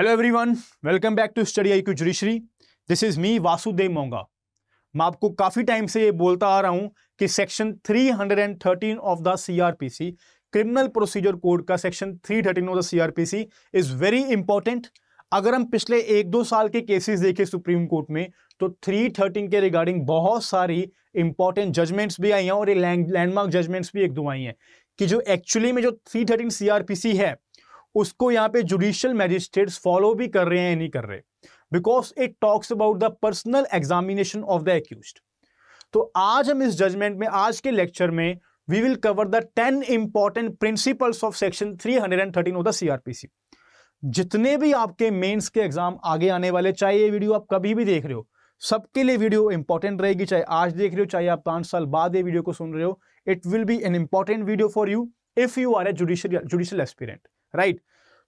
Hello everyone welcome back to study I Q judiciary this is me Vasudev Monga मैं आपको काफ़ी time से ये बोलता आ रहा हूँ कि section 313 of the CrPC criminal procedure code का section 313 of the CrPC is very important अगर हम पिछले एक दो साल के केसेस देखें सुप्रीम कोर्ट में तो 313 के रिगार्डिंग बहुत सारी इंपॉर्टेंट जजमेंट्स भी आई हैं और ये लैंडमार्क जजमेंट्स भी एक दो आई हैं कि जो एक्चुअली में जो 313 सीआरपीसी है उसको यहाँ पे जुडिशियल मैजिस्ट्रेट्स फॉलो भी कर रहे हैं या नहीं कर रहे because it talks about the personal examination of the accused तो आज हम इस जजमेंट में आज के लेक्चर में we will cover the ten important principles of section 313 of the CrPC जितने भी आपके मेंस के एग्जाम आगे आने वाले चाहे ये वीडियो आप कभी भी देख रहे हो सबके लिए वीडियो इंपॉर्टेंट रहेगी चाहे आज देख रहे हो चाहे आप पांच साल बाद ये वीडियो को सुन रहे हो it will be an important video for you if you are a judicial judicial aspirant right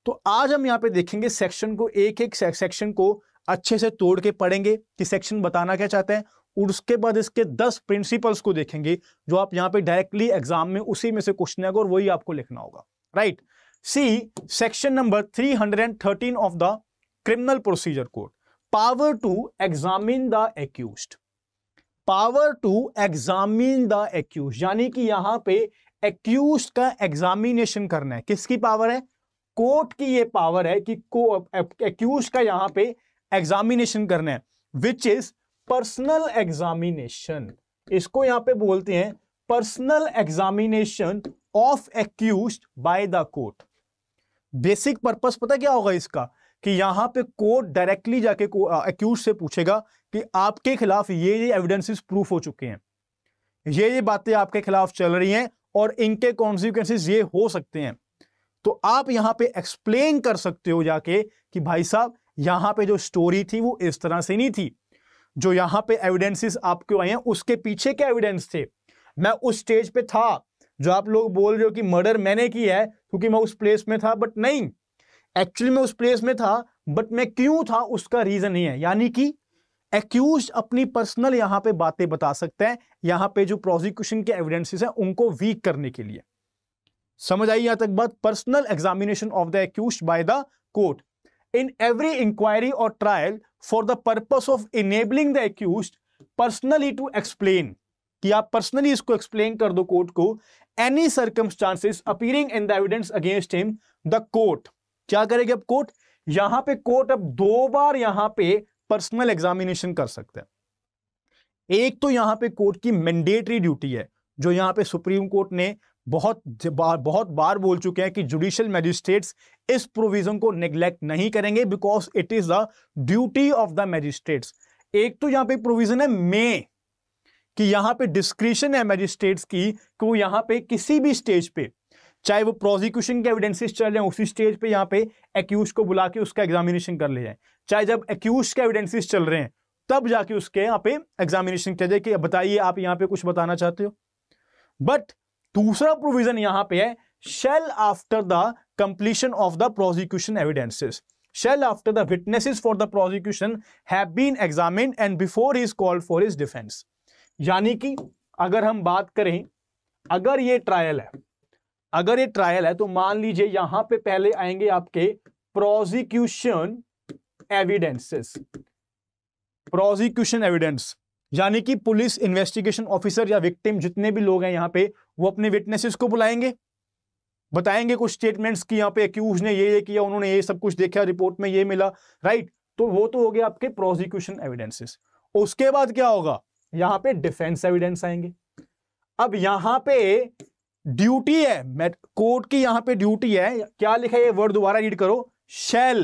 तो आज हम यहाँ पे देखेंगे सेक्शन को एक एक सेक्शन को अच्छे से तोड़ के पढ़ेंगे कि सेक्शन बताना क्या चाहते हैं और उसके बाद इसके दस प्रिंसिपल्स को देखेंगे जो आप यहाँ पे डायरेक्टली एग्जाम में उसी में से क्वेश्चन आएगा और वही आपको लिखना होगा right see section number thirteen of the criminal procedure code power to examine the accused power to examine the accused यानी कि यहां पे एक्यूज का एग्जामिनेशन करना है किसकी पावर है कोर्ट की ये पावर है कि को एक्यूज का यहां पे एग्जामिनेशन करना है विच इज पर्सनल एग्जामिनेशन इसको यहां पे बोलते हैं personal examination of accused by the court basic purpose पता क्या होगा इसका कि यहां पे कोर्ट डायरेक्टली जाके एक्यूज से पूछेगा कि आपके खिलाफ ये ये एविडेंसेस प्रूफ हो चुके हैं ये ये बातें आपके खिलाफ चल रही हैं और इनके कॉन्सिक्वेंसिस ये हो सकते हैं तो आप यहां पे एक्सप्लेन कर सकते हो जाके कि भाई साहब यहां पे जो स्टोरी थी वो इस तरह से नहीं थी जो यहां पे एविडेंसेस आपके आए हैं उसके पीछे क्या एविडेंस थे मैं उस स्टेज पे था जो आप लोग बोल रहे हो कि मर्डर मैंने किया है क्योंकि मैं उस प्लेस में था बट नहीं एक्चुअली मैं उस प्लेस में था बट मैं क्यों था उसका रीजन ही है यानी कि एक्यूज अपनी पर्सनल यहां पे बातें बता सकते हैं यहां पे जो प्रोसिक्यूशन के एविडेंसेस हैं उनको वीक करने के लिए समझ आई यहां तक बात personal examination of the accused by the court in every inquiry or trial for the purpose of enabling the accused personally to explain कि आप पर्सनली इसको एक्सप्लेन कर दो कोर्ट को any circumstances appearing in the evidence against him the court क्या करेगी अब court यहां पे कोर्ट अब दो बार यहां पे पर्सनल एग्जामिनेशन कर सकते हैं एक तो यहां पे कोर्ट की मैंडेटरी ड्यूटी है जो यहां पे सुप्रीम कोर्ट ने बहुत बार बहुत बार बोल चुके हैं कि जुडिशियल मैजिस्ट्रेट्स इस प्रोविजन को निग्लेक्ट नहीं करेंगे because it is the duty of the magistrates एक तो यहां पे प्रोविजन है मे कि यहां पे डिस्क्रिशन है मैजिस्ट्रेट्स की कि वो यहां पे किसी भी स्टेज पे चाहे वो प्रोसिक्यूशन के एविडेंसेस चल रहे उसी स्टेज पे यहां पे एक्यूज को बुला के उसका एग्जामिनेशन कर ले जाए चाहे जब एक्यूज के एविडेंसेस चल रहे हैं तब जाके उसके यहां पे एग्जामिनेशन किया जाए कि बताइए आप यहां पे कुछ बताना चाहते हो बट दूसरा प्रोविजन यहां पे है shall after the completion of the prosecution evidences shall after the witnesses for the prosecution have been examine and before he is for for defence यानी कि अगर हम बात करें अगर ये ट्रायल है अगर ये ट्रायल है तो मान लीजिए यहां पे पहले आएंगे आपके प्रोजिक्यूशन एविडेंसेस प्रोजिक्यूशन एविडेंस यानी कि पुलिस इन्वेस्टिगेशन ऑफिसर या विक्टिम जितने भी लोग हैं यहाँ पे वो अपने विटनेसेस को बुलाएंगे बताएंगे कुछ स्टेटमेंट्स की यहाँ पे एक्यूज ने ये ये किया उन्होंने ये सब कुछ देखा रिपोर्ट में ये मिला राइट तो वो तो हो गया आपके प्रोसिक्यूशन एविडेंसेस उसके बाद क्या होगा यहां पे डिफेंस एविडेंस आएंगे अब यहां पे ड्यूटी है कोर्ट की यहां पे ड्यूटी है क्या लिखा है ये वर्ड दोबारा रीड करो shall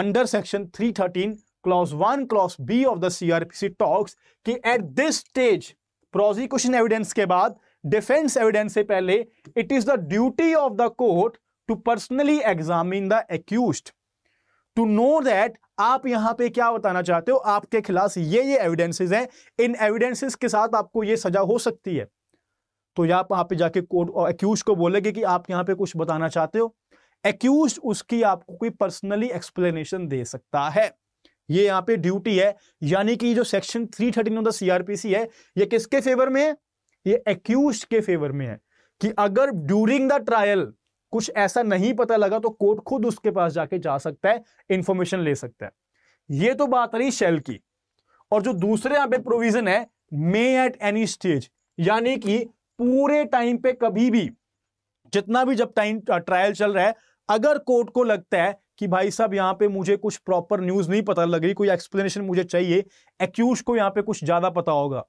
under section 313 clause one clause B of the CrPC talks कि at this stage prosecution evidence के बाद डिफेंस एविडेंस से पहले it is the duty of the court to personally examine the accused to know that आप यहां पे क्या बताना चाहते हो आपके खिलाफ ये ये एविडेंसेस हैं इन एविडेंसेस के साथ आपको ये सजा हो सकती है तो या आप वहां पे जाके कोर्ट और एक्यूज को बोलेंगे कि आप यहां पे कुछ बताना चाहते हो एक्यूज उसकी आपको कोई पर्सनली एक्सप्लेनेशन दे सकता है ये यहां पे ड्यूटी है यानी कि जो सेक्शन 313 ऑफ द सीआरपीसी है ये किसके फेवर में है ये एक्यूज के फेवर में है कि अगर ड्यूरिंग द ट्रायल कुछ ऐसा नहीं पता लगा तो कोर्ट खुद उसके पास जाके जा सकता है इंफॉर्मेशन ले सकता है ये तो बात रही शेल की और जो दूसरे यहां पे प्रोविजन है मे एट एनी स्टेज यानी कि पूरे टाइम पे कभी भी जितना भी जब टाइम ट्रायल चल रहा है अगर कोर्ट को लगता है कि भाई साहब यहां पे मुझे कुछ प्रॉपर न्यूज नहीं पता लग रही कोई एक्सप्लेनेशन मुझे चाहिए एक्यूज को यहाँ पे कुछ ज्यादा पता होगा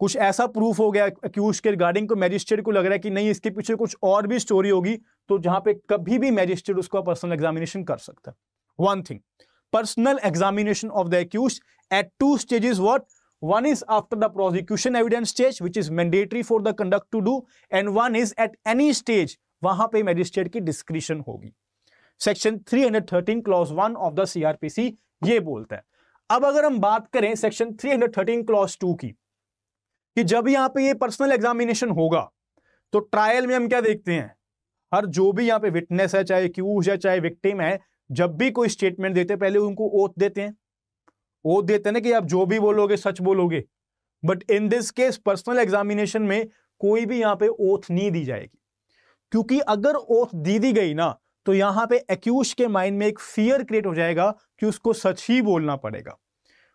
कुछ ऐसा प्रूफ हो गया अक्यूज के रिगार्डिंग को मैजिस्ट्रेट को लग रहा है कि नहीं इसके पीछे कुछ और भी स्टोरी होगी तो जहां पे कभी भी मैजिस्ट्रेट उसका पर्सनल एग्जामिनेशन कर सकता है one thing personal examination of the accused at two stages what one is after the prosecution evidence stage which is mandatory for the conduct to do and one is at any stage वहां पे magistrate की discretion होगी section 313 clause one of the CrPC ये बोलता है अब अगर हम बात करें सेक्शन 313 क्लॉज टू की कि जब यहां पे ये पर्सनल एग्जामिनेशन होगा तो ट्रायल में हम क्या देखते हैं हर जो भी यहां पे विटनेस है चाहे क्यूज है चाहे विक्टिम है जब भी कोई स्टेटमेंट देते हैं पहले उनको ओथ देते हैं ओथ देते हैं ना कि आप जो भी बोलोगे सच बोलोगे but in this case personal examination में कोई भी यहां पे ओथ नहीं दी जाएगी क्योंकि अगर ओथ दी दी गई ना तो यहां पे एक्यूज के माइंड में एक फियर क्रिएट हो जाएगा कि उसको सच ही बोलना पड़ेगा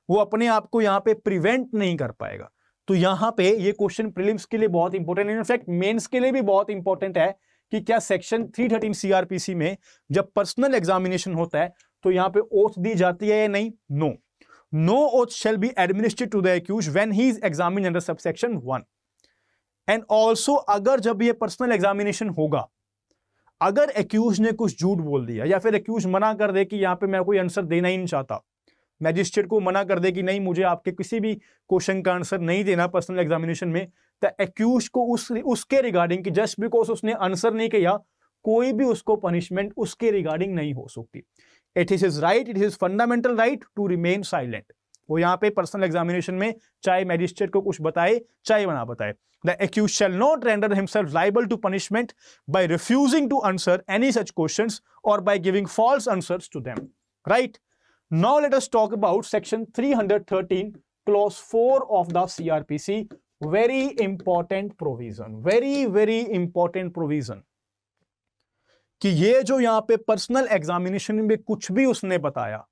वो अपने आप को यहां पे प्रिवेंट नहीं कर पाएगा तो यहाँ पे ये क्वेश्चन प्रीलिम्स के लिए बहुत इंपॉर्टेंट है इनफैक्ट मेंस के लिए भी बहुत इंपॉर्टेंट है कि क्या सेक्शन 313 सीआरपीसी में जब पर्सनल एग्जामिनेशन होता है तो यहाँ पे ओथ दी जाती है या नहीं no no oath shall be administrate to thus when he is examine under subsection one and also अगर जब ये पर्सनल एग्जामिनेशन होगा अगर एक्यूज ने कुछ झूठ बोल दिया या फिर एक्यूज मना कर दे कि यहाँ पे मैं कोई आंसर देना ही नहीं चाहता मैजिस्ट्रेट को मना कर दे कि नहीं मुझे आपके किसी भी क्वेश्चन का आंसर नहीं देना पर्सनल एग्जामिनेशन में तो एक्यूज को उस उसके रिगार्डिंग कि जस्ट बिकॉज उसने आंसर नहीं किया कोई भी उसको पनिशमेंट उसके रिगार्डिंग नहीं हो सकती it is is right it is fundamental right to remain silent वो यहाँ पे पर्सनल एग्जामिनेशन में चाहे मैजिस्ट्रेट को कुछ बताए चाहे बना बताए the accused shall not render himself liable to punishment by refusing to answer any such questions or by giving false answers to them right Now let us talk about section 313 clause 4 of the CRPC. Very important provision. Very very important provision. कि ये जो यहाँ पे personal examination में कुछ भी उसने बताया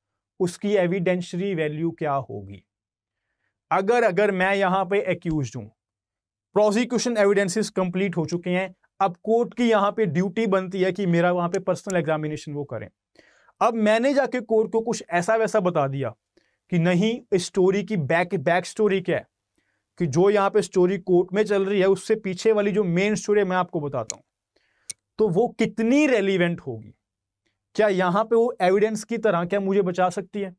उसकी एविडेंशरी वैल्यू क्या होगी अगर अगर मैं यहाँ पे एक्यूज हूँ प्रोसिक्यूशन एविडेंसेस कंप्लीट हो चुके हैं अब कोर्ट की यहाँ पे ड्यूटी बनती है कि मेरा वहाँ पे पर्सनल एग्जामिनेशन वो करें अब मैंने जाके कोर्ट को कुछ ऐसा वैसा बता दिया कि नहीं इस स्टोरी की बैक बैक स्टोरी क्या है कि जो यहाँ पे स्टोरी कोर्ट में चल रही है उससे पीछे वाली जो मेन स्टोरी है मैं आपको बताता हूँ तो वो कितनी रेलिवेंट होगी क्या यहाँ पे वो एविडेंस की तरह क्या मुझे बचा सकती है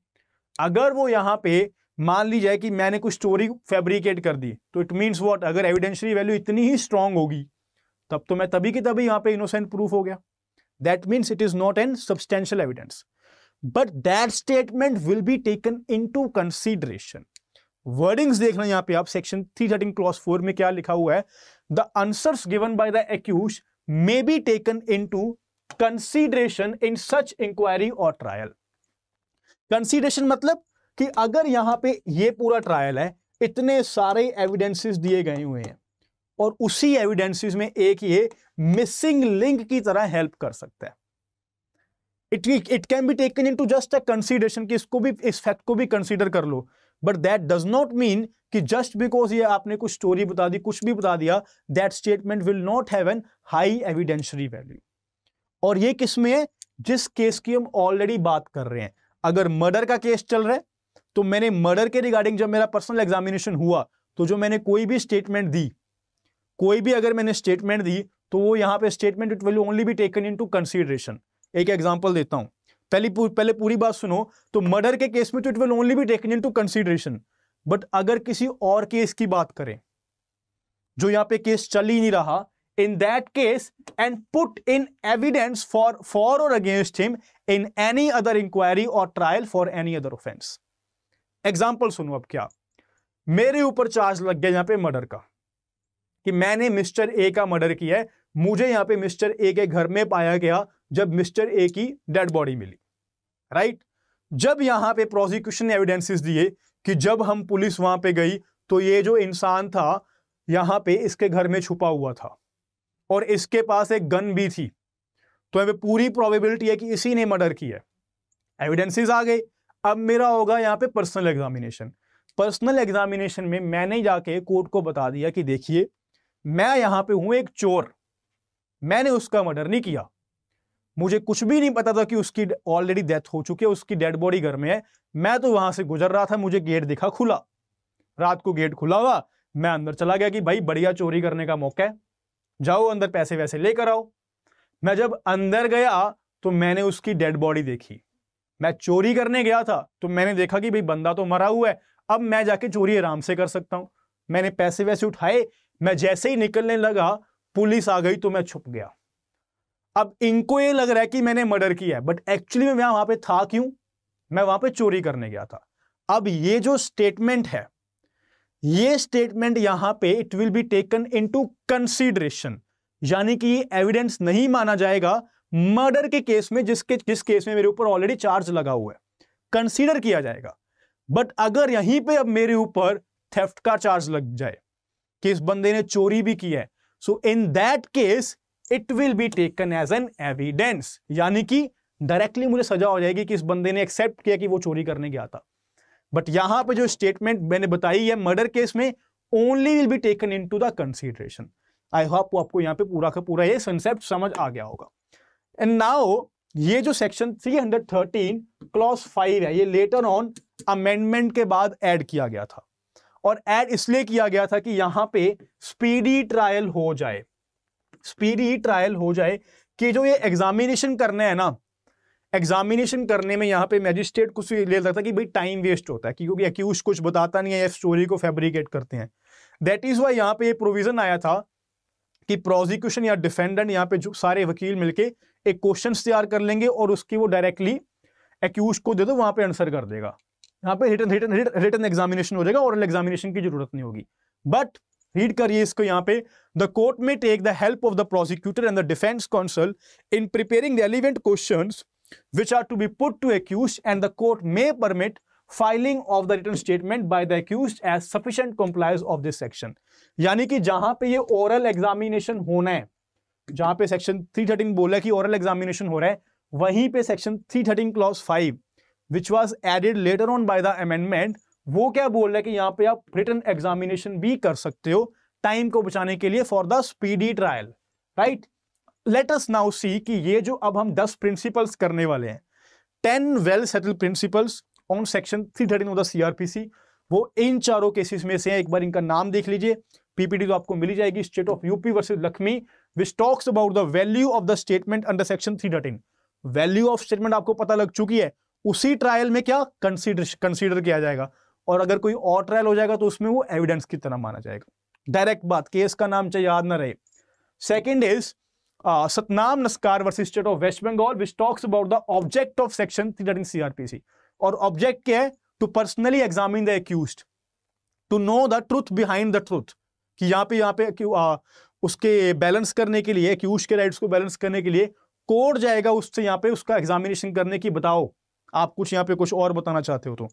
अगर वो यहाँ पे मान ली जाए कि मैंने कुछ स्टोरी फैब्रिकेट कर दी तो इट मीन्स वॉट अगर एविडेंशरी वैल्यू इतनी ही स्ट्रांग होगी तब तो मैं तभी की तभी यहाँ पे इनोसेंट प्रूफ हो गया That means it is not an substantial evidence. But that statement will be taken into consideration. Wordings देखना यहां पे आप सेक्शन 313 क्लॉज 4 में क्या लिखा हुआ है the answers given by the accused may be taken into consideration in such inquiry or trial consideration मतलब कि अगर यहां पे ये पूरा ट्रायल है इतने सारे एविडेंसेस दिए गए हुए हैं और उसी एविडेंसेस में एक ये मिसिंग लिंक की तरह हेल्प कर सकता है it it can be taken into just a consideration कि इसको भी इस फैक्ट को भी कंसिडर कर लो but that does not mean कि जस्ट बिकॉज ये आपने कुछ स्टोरी बता दी कुछ भी बता दिया that statement will not have an high evidentiary value और ये किस में है जिस केस की हम ऑलरेडी बात कर रहे हैं अगर मर्डर का केस चल रहा है तो मैंने मर्डर के रिगार्डिंग जब मेरा पर्सनल एग्जामिनेशन हुआ तो जो मैंने कोई भी स्टेटमेंट दी कोई भी अगर मैंने स्टेटमेंट दी तो वो यहाँ पे statement it will only be taken into consideration एक एग्जाम्पल देता हूँ पहले पूर, पहले पूरी बात सुनो तो मर्डर के केस में तो it will only be taken into consideration but अगर किसी और केस की बात करें जो यहाँ पे केस चल ही नहीं रहा in that case and put in evidence for for or against him in any other inquiry or trial for any other offence example सुनो अब क्या मेरे ऊपर चार्ज लग गया यहाँ पे मर्डर का कि मैंने मिस्टर ए का मर्डर किया है मुझे यहाँ पे मिस्टर ए के घर में पाया गया जब मिस्टर ए की डेड बॉडी मिली राइट जब यहाँ पे प्रोसिक्यूशन ने एविडेंसेस दिए कि जब हम पुलिस वहां पे गई तो ये जो इंसान था यहाँ पे इसके घर में छुपा हुआ था और इसके पास एक गन भी थी तो यहाँ पूरी प्रॉबिबिलिटी है कि इसी ने मर्डर किया है आ गए अब मेरा होगा यहाँ पे पर्सनल एग्जामिनेशन पर्सनल एग्जामिनेशन में मैंने जाके कोर्ट को बता दिया कि देखिए मैं यहां पे हूं एक चोर मैंने उसका मर्डर नहीं किया मुझे कुछ भी नहीं पता था कि उसकी ऑलरेडी डेथ हो चुकी है उसकी डेड बॉडी घर में है मैं तो वहां से गुजर रहा था मुझे गेट दिखा खुला रात को गेट खुला हुआ मैं अंदर चला गया कि भाई बढ़िया चोरी करने का मौका है जाओ अंदर पैसे वैसे लेकर आओ मैं जब अंदर गया तो मैंने उसकी डेड बॉडी देखी मैं चोरी करने गया था तो मैंने देखा कि भाई बंदा तो मरा हुआ है अब मैं जाके चोरी आराम से कर सकता हूं मैंने पैसे वैसे उठाए मैं जैसे ही निकलने लगा पुलिस आ गई तो मैं छुप गया अब इनको ये लग रहा है कि मैंने मर्डर किया है बट एक्चुअली मैं वहां पे था क्यों मैं वहां पे चोरी करने गया था अब ये जो स्टेटमेंट है ये स्टेटमेंट यहां पे it will be taken into consideration यानी कि ये एविडेंस नहीं माना जाएगा मर्डर के केस में जिसके जिस केस में मेरे ऊपर ऑलरेडी चार्ज लगा हुआ है कंसीडर किया जाएगा बट अगर यहीं पे अब मेरे ऊपर थेफ्ट का चार्ज लग जाए कि इस बंदे ने चोरी भी की है so in that case it will be taken as an evidence यानी कि डायरेक्टली मुझे सजा हो जाएगी कि इस बंदे ने एक्सेप्ट किया कि वो चोरी करने गया था बट यहां पे जो स्टेटमेंट मैंने बताई है मर्डर केस में only will be taken into the consideration I hope आपको यहाँ पे पूरा का पूरा ये कंसेप्ट समझ आ गया होगा एंड नाउ ये जो सेक्शन 313 क्लॉज 5 है ये लेटर ऑन अमेंडमेंट के बाद ऐड किया गया था और ऐड इसलिए किया गया था कि यहां पे स्पीडी ट्रायल हो जाए स्पीडी ट्रायल हो जाए कि जो ये एग्जामिनेशन करने है ना एग्जामिनेशन करने में यहाँ पे मैजिस्ट्रेट कुछ ले लगता था कि भाई टाइम वेस्ट होता है क्योंकि अक्यूज कुछ बताता नहीं है या स्टोरी को फैब्रिकेट करते हैं दैट इज़ वाई यहाँ पे ये प्रोविज़न आया था कि प्रोजिक्यूशन या डिफेंडेंट यहाँ पे जो सारे वकील मिलके एक क्वेश्चन तैयार कर लेंगे और उसकी वो डायरेक्टली एक्यूज को दे दो वहां पर आंसर कर देगा यहाँ पे रिटर्न रिटर्न रिटर्न एग्जामिनेशन हो जाएगा ओरल एग्जामिनेशन की जरूरत नहीं होगी बट रीड करिए इसको यहाँ पे द कोर्ट में take the help of the prosecutor and the defence counsel in preparing relevant question which are to be put to accused and the court may permit filing of the written statement by the accused as sufficient compliance of this section यानी कि जहां पे ये oral examination होना है जहां पे section 313 बोला कि ओरल एग्जामिनेशन हो रहा है वहीं पे section 313 clause which was added later on by the amendment वो क्या बोल रहे हैं कि यहाँ पे आप रिटर्न एग्जामिनेशन भी कर सकते हो टाइम को बचाने के लिए for the speedy trial right let us now see कि ये जो अब हम दस प्रिंसिपल्स करने वाले हैं ten well settled principles on section three thirteen of the CrPC वो इन चारों केसेस में से हैं एक बार इनका नाम देख लीजिए पीपीटी तो आपको मिली जाएगी state of UP versus Lakshmi which talks about the value of the statement under section three value of statement आपको पता लग चुकी है उसी ट्रायल में क्या कंसिडर कंसिडर किया जाएगा और अगर कोई और ट्रायल हो जाएगा तो उसमें वो एविडेंस की तरह माना जाएगा डायरेक्ट बात केस का नाम चाहे याद ना रहे second is Satnam Naskar versus state of West Bengal which talks about the object of section three CrPC और ऑब्जेक्ट क्या है to personally examine the accused to know the truth behind the truth कि यहाँ पे यहाँ पे आ, उसके बैलेंस करने के लिए एक्यूज के राइट्स को बैलेंस करने के लिए कोर्ट जाएगा उससे यहाँ पे उसका एग्जामिनेशन करने की बताओ आप कुछ यहाँ पे कुछ और बताना चाहते हो तो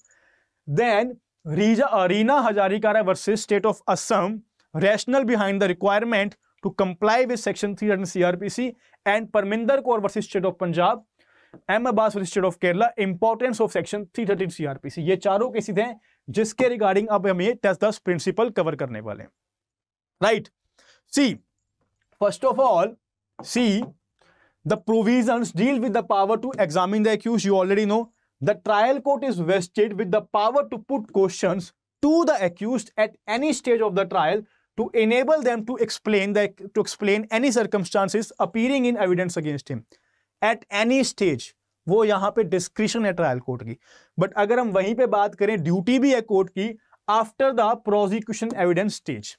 देन रीजा Reena Hazarika versus state of Assam rational behind the requirement to comply with section three hundred C R P C and Parminder Kaur versus state of Punjab M Abbas versus state of Kerala importance of section three thirteen C R P C ये चारों cases हैं जिसके regarding अब हम ये दस दस principal cover करने वाले हैं right see first of all see The provisions deal with the power to examine the accused. You already know. The trial court is vested with the power to put questions to the accused at any stage of the trial to enable them to explain the, to explain any circumstances appearing in evidence against him. At any stage, वो यहां पे discretion है trial court की but अगर हम वहीं पे बात करें ड्यूटी भी है कोर्ट की after the prosecution evidence stage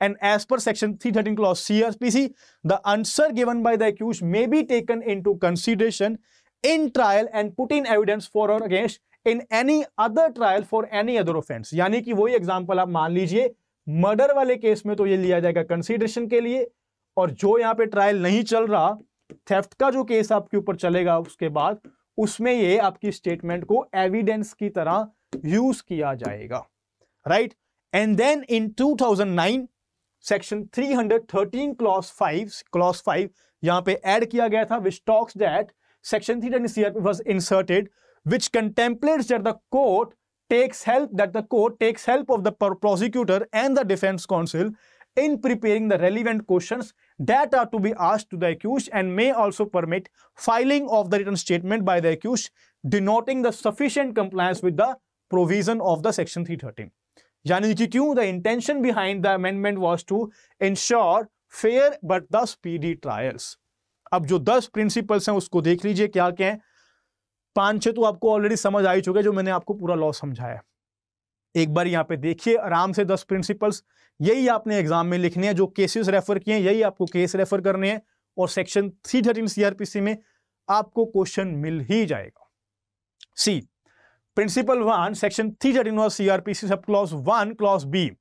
and as per section 313 clause CRPC, the answer given by the accused may be taken into consideration in trial and put in evidence for or against in any other trial for any other offence यानी कि वही example आप मान लीजिए murder वाले case में तो ये लिया जाएगा कंसीडरेशन के लिए और जो यहाँ पे ट्रायल नहीं चल रहा थेफ्ट का जो केस आपके ऊपर चलेगा उसके बाद उसमें ये आपकी स्टेटमेंट को एविडेंस की तरह यूज किया जाएगा right and then in 2009 Section 313 Clause 5 clause 5 यहां पे ऐड किया गया था which talks that section 310 CRP was inserted which takes help that the court takes help of the prosecutor and the defense counsel in preparing the relevant questions that are to be asked to the accused and may also permit filing of the written statement by the accused denoting the sufficient compliance with the provision of the section 313 यानी कि क्यों the intention behind the amendment was to ensure fair but the speedy trials अब जो दस principles हैं उसको देख लीजिए क्या क्या है पांच छह तो आपको ऑलरेडी समझ आ चुके जो मैंने आपको पूरा लॉ समझाया एक बार यहाँ पे देखिए आराम से दस प्रिंसिपल्स यही आपने एग्जाम में लिखने हैं जो केसेस रेफर किए हैं यही आपको केस रेफर करने हैं और सेक्शन थ्री थर्टीन सीआरपीसी में आपको क्वेश्चन मिल ही जाएगा सी Principle 1, Section 313 of CRPC subclause 1, clause B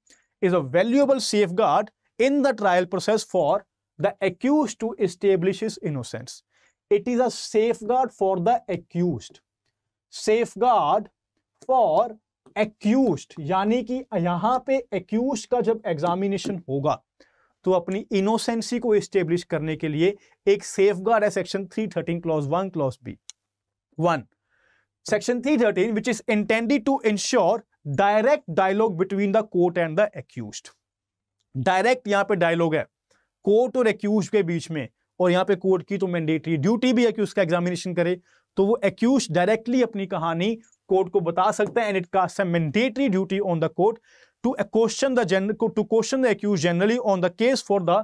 is a valuable safeguard in the trial process for the accused to establish his innocence. It is a safeguard for the accused. Safeguard for accused यानी कि यहां पे accused का जब examination होगा तो अपनी innocency को एस्टेब्लिश करने के लिए एक सेफ गार्ड है section 313 clause 1 clause B 1 section three thirteen which is intended to ensure direct dialogue between the court and the accused direct यहां पे डायलॉग है कोर्ट और एक्यूज के बीच में और यहां पे कोर्ट की तो मैंडेटरी ड्यूटी भी है कि उसका एग्जामिनेशन करे तो वो एक्यूज डायरेक्टली अपनी कहानी कोर्ट को बता सकता है and it cast mandatory duty on the court to question the general to question the accused generally on the case for the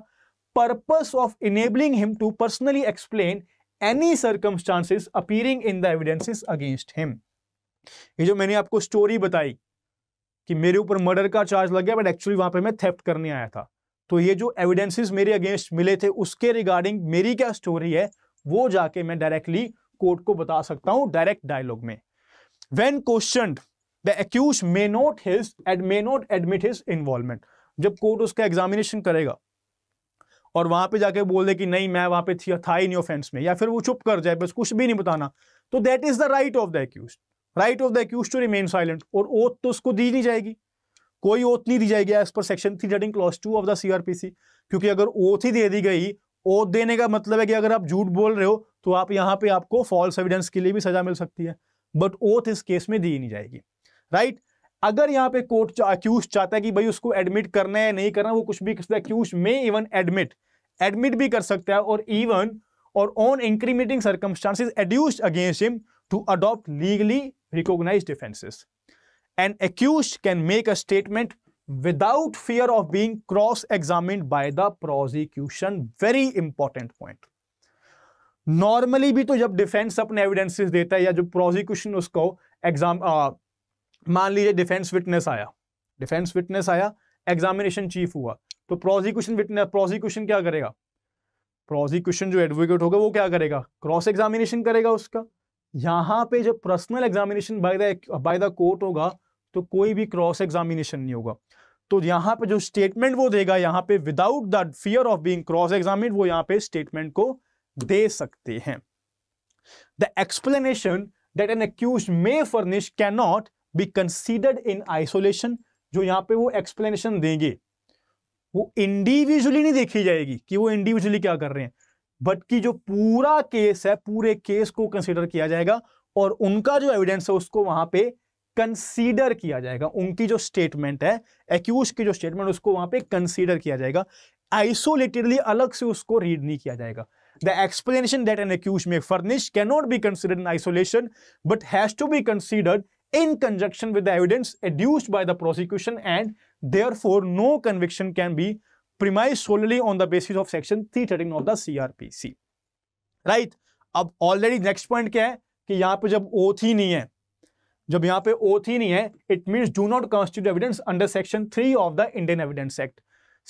purpose of enabling him to personally explain any circumstances appearing in the evidences against him ये जो मैंने आपको story बताई कि मेरे ऊपर murder का charge लग गया बट एक्चुअली वहां पे मैं थेफ्ट करने आया था तो ये जो एविडेंसेस मेरे अगेंस्ट मिले थे उसके रिगार्डिंग मेरी क्या स्टोरी है वो जाके मैं डायरेक्टली कोर्ट को बता सकता हूं डायरेक्ट डायलॉग में when question the accused may not his aid may not admit his involvement जब कोर्ट उसका एग्जामिनेशन करेगा और वहां पे जाके बोल दे कि नहीं मैं वहां पे थी था ही नहीं ऑफेंस में या फिर वो चुप कर जाए बस कुछ भी नहीं बताना तो that is the right of the accused right of the accused to remain silent और ओथ तो उसको दी नहीं जाएगी कोई ओथ नहीं दी जाएगी as per section three thirteen clause two of the CrPC क्योंकि अगर ओथ ही दे दी गई ओथ देने का मतलब है कि अगर आप झूठ बोल रहे हो तो आप यहाँ पे आपको फॉल्स एविडेंस के लिए भी सजा मिल सकती है बट ओथ इस केस में दी नहीं जाएगी राइट right? अगर यहाँ पे कोर्ट अक्यूज चाहता है कि भाई उसको एडमिट करना है नहीं करना वो कुछ भी कर सकता है अक्यूज में इवन एडमिट एडमिट भी कर सकता है और इवन और on incriminating circumstances adduce against him to adopt legally recognise defences and accuse can make a statement without fear of being cross examine by the prosecution. Very important point normally भी तो जब defence अपने evidences देता है या जो prosecution उसको exam मान लीजिए डिफेंस विटनेस आया डिफेंस विटनेस आया एग्जामिनेशन चीफ हुआ तो प्रोजिक्यूशन विटनेस प्रोजिक्यूशन क्या करेगा प्रोजिक्यूशन जो एडवोकेट होगा वो क्या करेगा क्रॉस एग्जामिनेशन करेगा उसका यहाँ पे जब personal examination by the by the court होगा तो कोई भी क्रॉस एग्जामिनेशन नहीं होगा तो यहाँ पे जो स्टेटमेंट वो देगा यहाँ पे without the fear of being cross examine वो यहाँ पे स्टेटमेंट को दे सकते हैं the explanation that an accuse may furnish can not be considered in isolation जो यहाँ पे वो एक्सप्लेनेशन देंगे वो इंडिविजुअली नहीं देखी जाएगी कि वो इंडिविजुअली क्या कर रहे हैं बट कि जो पूरा केस है पूरे केस को कंसिडर किया जाएगा और उनका जो एविडेंस है उसको वहां पे कंसीडर किया जाएगा उनकी जो स्टेटमेंट है एक्यूज की जो स्टेटमेंट उसको वहां पे कंसीडर किया जाएगा आइसोलेटेडली अलग से उसको रीड नहीं किया जाएगा the explanation that an accuse may furnish cannot be considered in isolation but has to be considered in conjunction with the evidence adduced by the prosecution and therefore no conviction can be premised solely on the basis of section 313 of the CRPC right अब already next point क्या है कि यहां पे जब oath ही नहीं है जब यहां पे ओथ ही नहीं है it means do not constitute evidence under section 3 of the Indian evidence act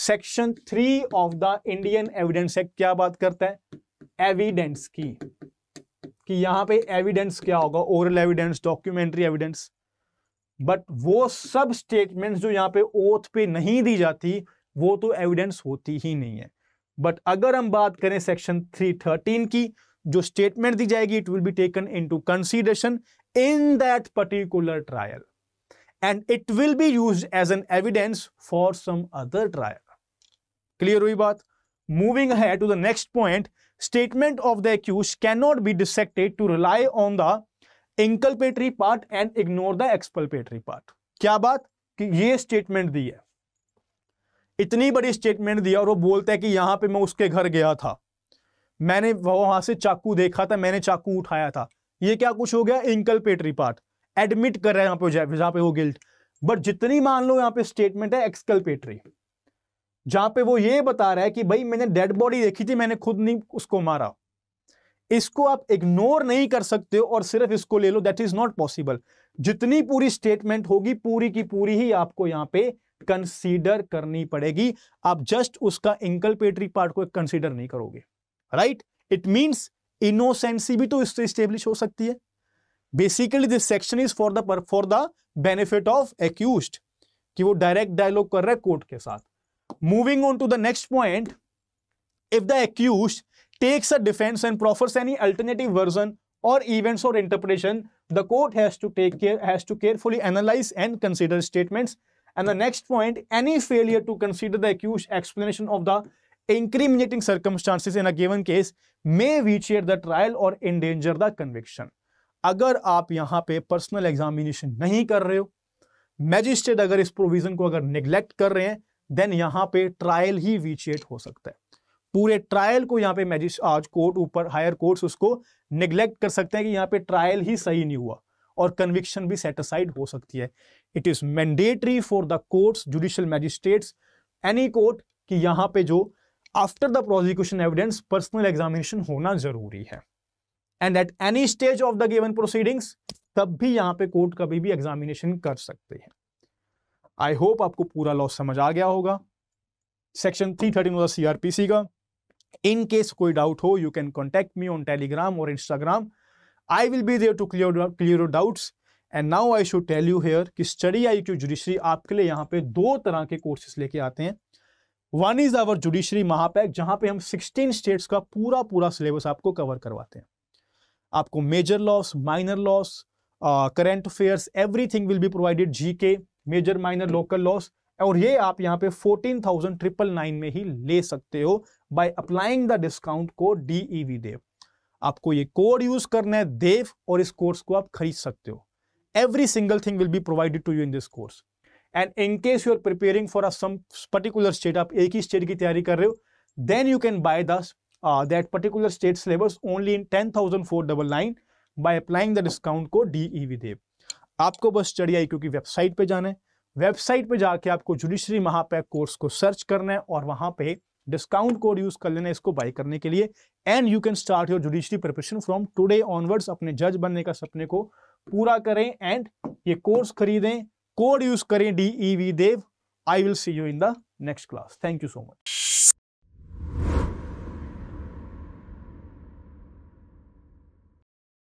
section 3 of the Indian evidence act क्या बात करता है एविडेंस की कि यहां पे एविडेंस क्या होगा oral evidence documentary evidence but वो सब स्टेटमेंट्स जो यहां पे ओथ पे नहीं दी जाती वो तो एविडेंस होती ही नहीं है बट अगर हम बात करें सेक्शन 313 की जो स्टेटमेंट दी जाएगी it will be taken into consideration in that particular trial and it will be use as an evidence for some other trial clear हुई बात मूविंग है to the next point statement of the accused cannot be dissected to rely on the inculpatory part and ignore the exculpatory part क्या बात कि ये statement दी है इतनी बड़ी स्टेटमेंट दिया और वो बोलता है कि यहां पे मैं उसके घर गया था मैंने वहां से चाकू देखा था मैंने चाकू उठाया था ये क्या कुछ हो गया इंकलपेटरी पार्ट एडमिट कर रहा है यहां पे जहां पे वो गिल्ट बट जितनी मान लो यहां पे स्टेटमेंट है एक्सकलपेटरी जहां पे वो ये बता रहा है कि भाई मैंने डेड बॉडी देखी थी मैंने खुद नहीं उसको मारा इसको आप इग्नोर नहीं कर सकते हो और सिर्फ इसको ले लो दैट इज नॉट पॉसिबल जितनी पूरी स्टेटमेंट होगी पूरी की पूरी ही आपको यहां पे कंसीडर करनी पड़ेगी आप जस्ट उसका इंकलपेटरी पार्ट को कंसीडर नहीं करोगे राइट इट मींस इनोसेंसी भी तो इससे स्टेब्लिश हो सकती है basically this section is for the for the benefit of accuse कि वो डायरेक्ट डायलॉग कर रहा है कोर्ट के साथ Moving on to the next point, if the accused takes a defense and proffers any alternative version or events or interpretation, the court has to take care, has to carefully analyze and consider statements. And the next point, any failure to consider the accused explanation of the incriminating circumstances in a given case may vitiate the trial or endanger the conviction. अगर आप यहाँ पे personal examination नहीं कर रहे हो magistrate अगर इस प्रोविजन को अगर निग्लेक्ट कर रहे हैं देन यहाँ पे ट्रायल ही विचिएट हो सकता है पूरे ट्रायल को यहाँ पे मैजिस आज कोर्ट ऊपर हायर कोर्ट्स उसको निग्लेक्ट कर सकते हैं कि यहाँ पे ट्रायल ही सही नहीं हुआ और कन्विक्शन भी सेटिसाइड हो सकती है it is mandatory for the courts judicial magistrates any court कि यहाँ पे जो after the prosecution evidence personal examination होना जरूरी है and at any stage of the given proceedings तब भी यहाँ पे कोर्ट कभी भी एग्जामिनेशन कर सकते हैं आई होप आपको पूरा लॉस समझ आ गया होगा सेक्शन थ्री थर्टीन होता सीआरपीसी का इन केस कोई डाउट हो you can contact me on Telegram और Instagram I will be there to clear clear doubts and now I should tell you here कि स्टडी आई क्यू जुडिशरी आपके लिए यहाँ पे दो तरह के कोर्सेस लेके आते हैं वन इज आवर जुडिशरी महापैक जहां पे हम 16 स्टेट्स का पूरा पूरा सिलेबस आपको कवर करवाते हैं आपको major laws minor laws current affairs everything will be provided G K major minor local loss और ये आप यहाँ पे फोर्टीन थाउजेंड ट्रिपल नाइन में ही ले सकते हो बाय अप्लाइंग द डिस्काउंट को डीईवी देव आपको ये कोड यूज करना है देव और इस कोर्स को आप खरीद सकते हो every single thing will be provided to you in this course and in case you are preparing for some particular state आप एक ही स्टेट की तैयारी कर रहे हो then you can buy this that particular state syllabus only in ten thousand four double nine by applying the discount को DEV देव आपको बस स्टडी आई की वेबसाइट पे जाना है वेबसाइट पे जाके आपको जुडिशरी महापैक कोर्स को सर्च करना है और वहां पे डिस्काउंट कोड यूज कर लेना है इसको बाई करने के लिए and you can start your judiciary preparation from today onwards अपने जज बनने का सपने को पूरा करें एंड ये कोर्स खरीदें कोड यूज करें D E V Dev I will see you in the next class thank you so much